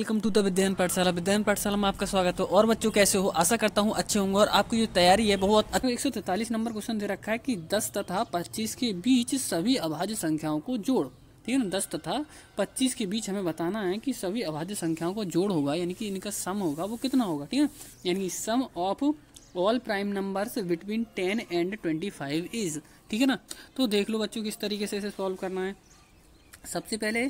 welcome to the विद्यान पाठशाला विद्यान पाठशाला में आपका स्वागत है और बच्चों कैसे हो आशा करता हूँ अच्छे होंगे और आपकी जो तैयारी है बहुत अच्छा एक सौ तैतालीस नंबर क्वेश्चन दे रखा है कि दस तथा पच्चीस के बीच सभी अभाज्य संख्याओं को जोड़ ठीक है ना दस तथा पच्चीस के बीच हमें बताना है कि सभी अभाज्य संख्याओं को जोड़ होगा यानी कि इनका सम होगा वो कितना होगा ठीक है यानी sum of all prime number between ten and twenty five is ठीक है ना तो देख लो बच्चों किस तरीके से इसे सॉल्व करना है सबसे पहले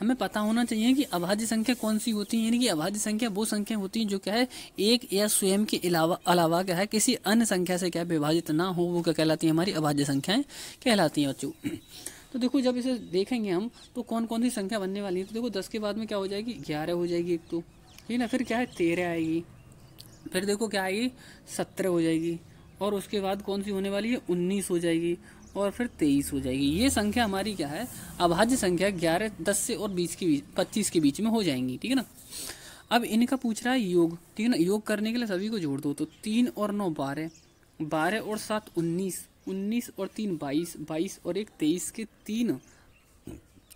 हमें पता होना चाहिए कि अभाज्य संख्या कौन सी होती है यानी कि अभाज्य संख्या वो संख्या होती है जो क्या है एक या स्वयं के अलावा अलावा क्या है किसी अन्य संख्या से क्या विभाजित ना हो वो क्या कहलाती है हमारी अभाज्य संख्याएं कहलाती हैं बच्चों तो देखो जब इसे देखेंगे हम तो कौन कौन सी संख्या बनने वाली है तो देखो दस के बाद में क्या हो जाएगी ग्यारह हो जाएगी एक तो ठीक ना फिर क्या है तेरह आएगी फिर देखो क्या आएगी सत्रह हो जाएगी और उसके बाद कौन सी होने वाली है उन्नीस हो जाएगी और फिर तेईस हो जाएगी ये संख्या हमारी क्या है अभाज्य संख्या ग्यारह दस से और बीस के बीच पच्चीस के बीच में हो जाएंगी ठीक है ना अब इनका पूछ रहा है योग ठीक है ना योग करने के लिए सभी को जोड़ दो तो तीन और नौ बारह बारह और सात उन्नीस उन्नीस और तीन बाईस बाईस और एक तेईस के तीन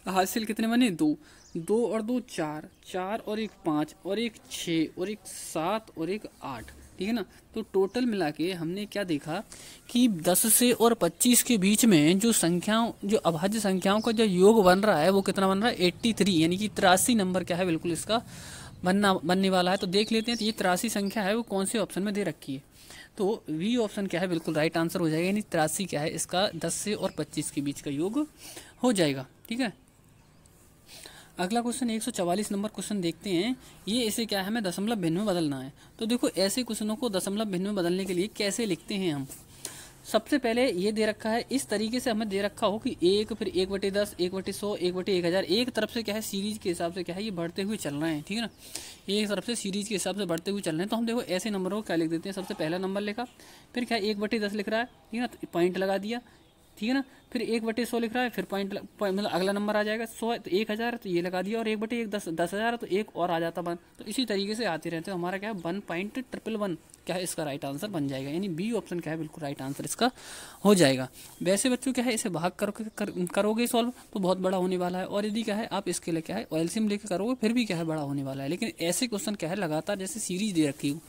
हासिल कितने बने दो दो और दो चार चार और एक पाँच और एक छः और एक सात और एक आठ ठीक है ना तो टोटल मिला के हमने क्या देखा कि 10 से और 25 के बीच में जो संख्याओं जो अभाज्य संख्याओं का जो योग बन रहा है वो कितना बन रहा है 83 यानी कि तिरासी नंबर क्या है बिल्कुल इसका बनना बनने वाला है तो देख लेते हैं तो ये तिरासी संख्या है वो कौन से ऑप्शन में दे रखी है तो वी ऑप्शन क्या है बिल्कुल राइट आंसर हो जाएगा यानी तिरासी क्या है इसका दस से और पच्चीस के बीच का योग हो जाएगा ठीक है अगला क्वेश्चन 144 नंबर क्वेश्चन देखते हैं ये ऐसे क्या है हमें दशमलव भिन्न में बदलना है तो देखो ऐसे क्वेश्चनों को दशमलव भिन्न में बदलने के लिए कैसे लिखते हैं हम सबसे पहले ये दे रखा है इस तरीके से हमें दे रखा हो कि एक फिर एक बटे दस एक बटे सौ एक बटे एक हज़ार एक तरफ से क्या है सीरीज़ के हिसाब से क्या है ये बढ़ते हुए चल रहे हैं ठीक है ना एक तरफ से सीरीज़ के हिसाब से बढ़ते हुए चल रहे हैं तो हम देखो ऐसे नंबरों को क्या लिख देते हैं सबसे पहला नंबर लिखा फिर क्या है एक बटे दस लिख रहा है ठीक है ना पॉइंट तो लगा दिया ठीक है ना फिर एक बटे सौ लिख रहा है फिर पॉइंट मतलब अगला नंबर आ जाएगा सौ तो एक हज़ार तो ये लगा दिया और एक बटे एक दस दस हज़ार तो एक और आ जाता वन तो इसी तरीके से आते रहते हैं तो हमारा क्या है वन पॉइंट ट्रिपल वन क्या है इसका राइट आंसर बन जाएगा यानी बी ऑप्शन क्या है बिल्कुल राइट आंसर इसका हो जाएगा वैसे बच्चों क्या है इसे भाग कर, कर करोगे सॉल्व तो बहुत बड़ा होने वाला है और यदि क्या है आप इसके लिए क्या है ऑयल सिम लेकर करोगे फिर भी क्या है बड़ा होने वाला है लेकिन ऐसे क्वेश्चन क्या है लगातार जैसे सीरीज दे रखी हो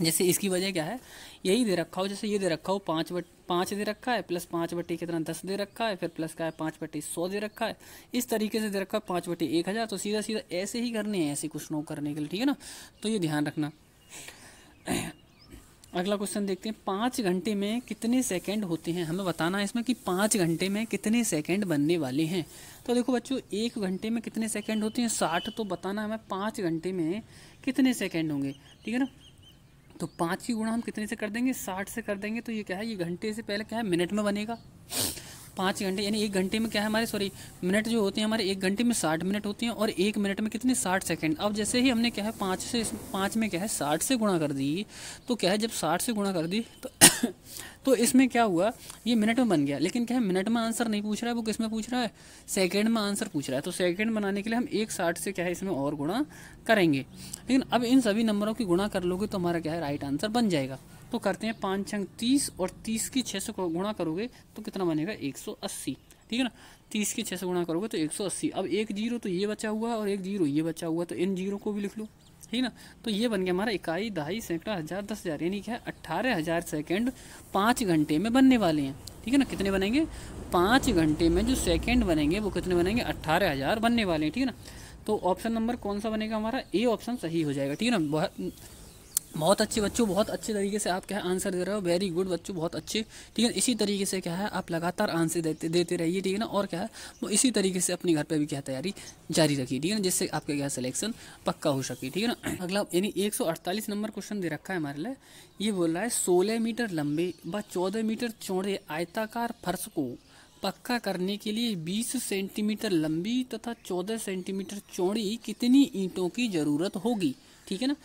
जैसे इसकी वजह क्या है यही दे रखा हो जैसे ये दे रखा हो पाँच बट पाँच दे रखा है प्लस पाँच बट्टी कितना दस दे रखा है फिर प्लस का है पाँच बट्टी सौ दे रखा है इस तरीके से दे रखा है पाँच बट्टी एक हज़ार तो सीधा सीधा ऐसे ही करने हैं ऐसे कुछ नो करने के लिए ठीक है ना तो ये ध्यान रखना अगला क्वेश्चन देखते हैं पाँच घंटे में कितने सेकंड होते हैं हमें बताना है इसमें कि पाँच घंटे में कितने सेकंड बनने वाले हैं तो देखो बच्चों एक घंटे में कितने सेकंड होते हैं साठ तो बताना हमें पाँच घंटे में कितने सेकंड होंगे ठीक है ना तो पाँच की गुणा हम कितने से कर देंगे साठ से कर देंगे तो ये क्या है ये घंटे से पहले क्या है मिनट में बनेगा पाँच घंटे यानी एक घंटे में क्या है हमारे सॉरी मिनट जो होते हैं हमारे एक घंटे में साठ मिनट होते हैं और एक मिनट में कितने साठ सेकेंड अब जैसे ही हमने क्या है पाँच से पाँच में क्या है साठ से गुणा कर दी तो क्या है जब साठ से गुणा कर दी तो तो इसमें क्या हुआ ये मिनट में बन गया लेकिन क्या है मिनट में आंसर नहीं पूछ रहा है वो किस में पूछ रहा है सेकेंड में आंसर पूछ रहा है तो सेकेंड बनाने के लिए हम एक साठ से क्या है इसमें और गुणा करेंगे लेकिन अब इन सभी नंबरों की गुणा कर लोगे तो हमारा क्या है राइट आंसर बन जाएगा तो करते हैं पाँच छंग तीस और तीस की छः सौ गुणा करोगे तो कितना बनेगा एक सौ अस्सी ठीक है ना तीस की छः सौ गुणा करोगे तो एक सौ अस्सी अब एक जीरो तो ये बचा हुआ और एक जीरो ये बचा हुआ तो इन जीरो को भी लिख लो ठीक है ना तो ये बन गया हमारा इकाई दहाई सैकड़ा हज़ार दस हज़ार यानी क्या अट्ठारह हज़ार सेकेंड पाँच घंटे में बनने वाले हैं ठीक है ना कितने बनेंगे पाँच घंटे में जो सेकेंड बनेंगे वो कितने बनेंगे अट्ठारह हज़ार बनने वाले हैं ठीक है ना तो ऑप्शन नंबर कौन सा बनेगा हमारा ए ऑप्शन सही हो जाएगा ठीक है ना बहुत बहुत अच्छे बच्चों बहुत अच्छे तरीके से आप क्या है आंसर दे रहे हो वेरी गुड बच्चों बहुत अच्छे ठीक है इसी तरीके से क्या है आप लगातार आंसर देते देते रहिए ठीक है ना और क्या है वो इसी तरीके से अपने घर पे भी क्या है तैयारी जारी रखिए ठीक है ना जिससे आपका क्या सिलेक्शन पक्का हो सके ठीक है ना अगला यानी एक नंबर क्वेश्चन दे रखा है हमारे लिए ये बोल रहा है सोलह मीटर लंबे व चौदह मीटर चौड़े आयताकार फर्श को पक्का करने के लिए 20 सेंटीमीटर लंबी तथा 14 सेंटीमीटर चौड़ी कितनी ईंटों की ज़रूरत होगी ठीक है ना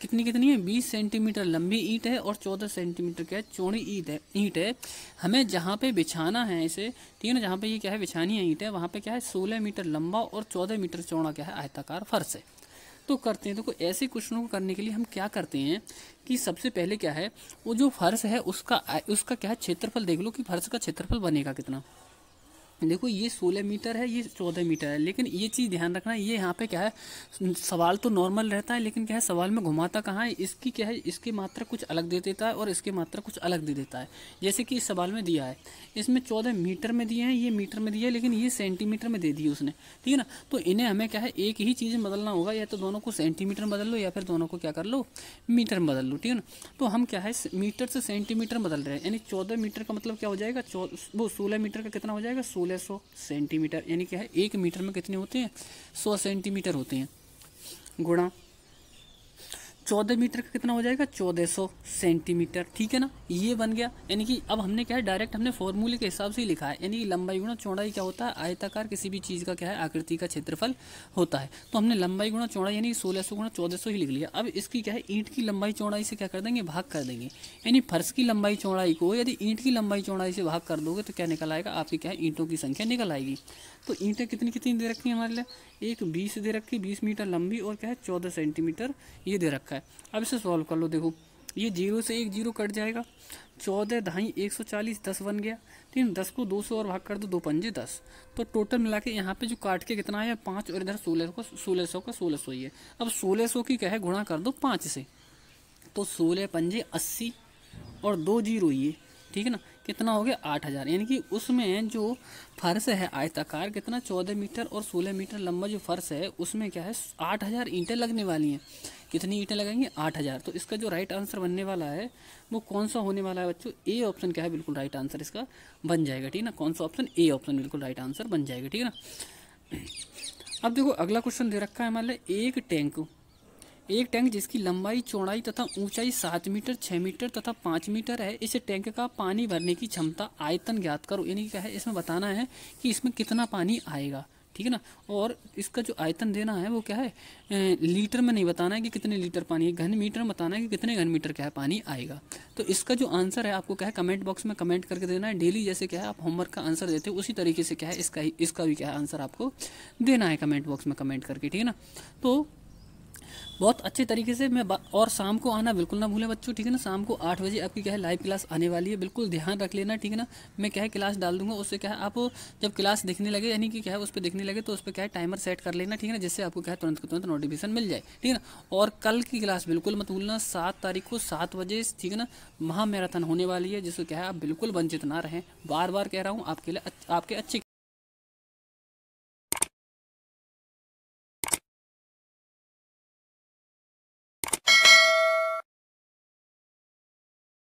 कितनी कितनी है बीस सेंटीमीटर लंबी ईंट है और चौदह सेंटीमीटर क्या है चौड़ी ईट है ईंट है हमें जहाँ पे बिछाना है इसे ठीक है ना जहाँ पे ये क्या है बिछानी है ईंट है वहाँ पे क्या है सोलह मीटर लंबा और चौदह मीटर चौड़ा क्या है आयताकार फर्श है तो करते हैं देखो तो ऐसे क्वेश्चनों को करने के लिए हम क्या करते हैं कि सबसे पहले क्या है वो जो फर्श है उसका उसका क्या है क्षेत्रफल देख लो कि फर्श का क्षेत्रफल बनेगा कितना देखो ये सोलह मीटर है ये चौदह मीटर है लेकिन ये चीज़ ध्यान रखना ये यहाँ पे क्या है सवाल तो नॉर्मल रहता है लेकिन क्या है सवाल में घुमाता कहाँ है इसकी क्या है इसकी मात्रा कुछ अलग दे देता है और इसकी मात्रा कुछ अलग दे देता है जैसे कि इस सवाल में दिया है इसमें चौदह मीटर में दिए हैं ये मीटर में दिया है लेकिन ये सेंटीमीटर में दे दिए उसने ठीक है ना तो इन्हें हमें क्या है एक ही चीज़ बदलना होगा या तो दोनों को सेंटीमीटर बदल लो या फिर दोनों को क्या कर लो मीटर में बदल लो ठीक है ना तो हम क्या है मीटर से सेंटीमीटर बदल रहे हैं यानी चौदह मीटर का मतलब क्या हो जाएगा वो सोलह मीटर का कितना हो जाएगा सोलह बोले सो सेंटीमीटर यानी क्या है एक मीटर में कितने होते हैं सौ सेंटीमीटर होते हैं गुणा चौदह मीटर का कितना हो जाएगा चौदह सौ सेंटीमीटर ठीक है ना ये बन गया यानी कि अब हमने क्या है डायरेक्ट हमने फॉर्मूले के हिसाब से ही लिखा है यानी कि लंबाई गुणा चौड़ाई क्या होता है आयताकार किसी भी चीज़ का क्या है आकृति का क्षेत्रफल होता है तो हमने लंबाई गुणा चौड़ाई यानी सोलह सौ गुणा चौदह सौ ही लिख लिया अब इसकी क्या है ईंट की लंबाई चौड़ाई से क्या कर देंगे भाग कर देंगे यानी फर्श की लंबाई चौड़ाई को यदि ईंट की लंबाई चौड़ाई से भाग कर दोगे तो क्या निकल आएगा आपकी क्या है ईंटों की संख्या निकल आएगी तो ईंटें कितनी कितनी दे रखी है हमारे लिए एक बीस दे रखी बीस मीटर लंबी और क्या है चौदह सेंटीमीटर ये दे रखा है है अब इसे सॉल्व कर लो देखो ये जीरो से एक जीरो कट जाएगा चौदह ढाई एक सौ चालीस दस बन गया तीन दस को दो सौ और भाग कर दो दो पंजे दस तो टोटल मिला के यहाँ पे जो काट के कितना आया पाँच और इधर सोलह को सोलह सौ का सोलह सौ ही है अब सोलह सौ की क्या है गुणा कर दो पाँच से तो सोलह पंजे अस्सी और दो जीरो ये ठीक है ना कितना हो गया आठ हज़ार यानी कि उसमें जो फर्श है आयताकार कितना चौदह मीटर और सोलह मीटर लंबा जो फर्श है उसमें क्या है आठ हज़ार ईंटें लगने वाली हैं कितनी ईटें लगाएंगे आठ हज़ार तो इसका जो राइट आंसर बनने वाला है वो कौन सा होने वाला है बच्चों ए ऑप्शन क्या है बिल्कुल राइट आंसर इसका बन जाएगा ठीक है ना कौन सा ऑप्शन ए ऑप्शन बिल्कुल राइट आंसर बन जाएगा ठीक है ना अब देखो अगला क्वेश्चन दे रखा है हमारे एक टैंक एक टैंक जिसकी लंबाई चौड़ाई तथा ऊंचाई सात मीटर छः मीटर तथा पाँच मीटर है इस टैंक का पानी भरने की क्षमता आयतन ज्ञात करो यानी क्या है इसमें बताना है कि इसमें कितना पानी आएगा ठीक है ना और इसका जो आयतन देना है वो क्या है लीटर में नहीं बताना है कि कितने लीटर पानी है घन मीटर में बताना है कि कितने घन मीटर क्या है पानी आएगा तो इसका जो आंसर है आपको क्या है कमेंट बॉक्स में कमेंट करके देना है डेली जैसे क्या है आप होमवर्क का आंसर देते हो उसी तरीके से क्या है इसका इसका भी क्या है आंसर आपको देना है कमेंट बॉक्स में कमेंट करके ठीक है ना तो बहुत अच्छे तरीके से मैं और शाम को आना बिल्कुल ना भूलें बच्चों ठीक है ना शाम को आठ बजे आपकी क्या है लाइव क्लास आने वाली है बिल्कुल ध्यान रख लेना ठीक है ना मैं क्या है क्लास डाल दूंगा उससे क्या है आप जब क्लास दिखने लगे यानी कि क्या है उस पर दिखने लगे तो उस पर क्या है टाइमर सेट कर लेना ठीक है ना जिससे आपको क्या है तुरंत तुरंत नोटिफिकेशन मिल जाए ठीक है ना और कल की क्लास बिल्कुल मत भूलना सात तारीख को सात बजे ठीक है ना महामैराथन होने वाली है जिससे क्या है आप बिल्कुल वंचित ना रहें बार बार कह रहा हूँ आपके लिए आपके अच्छे